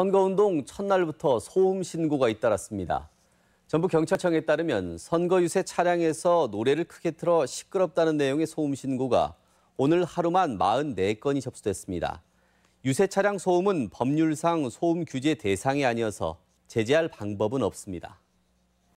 선거운동 첫날부터 소음 신고가 잇따랐습니다. 전북경찰청에 따르면 선거유세 차량에서 노래를 크게 틀어 시끄럽다는 내용의 소음 신고가 오늘 하루만 44건이 접수됐습니다. 유세 차량 소음은 법률상 소음 규제 대상이 아니어서 제재할 방법은 없습니다.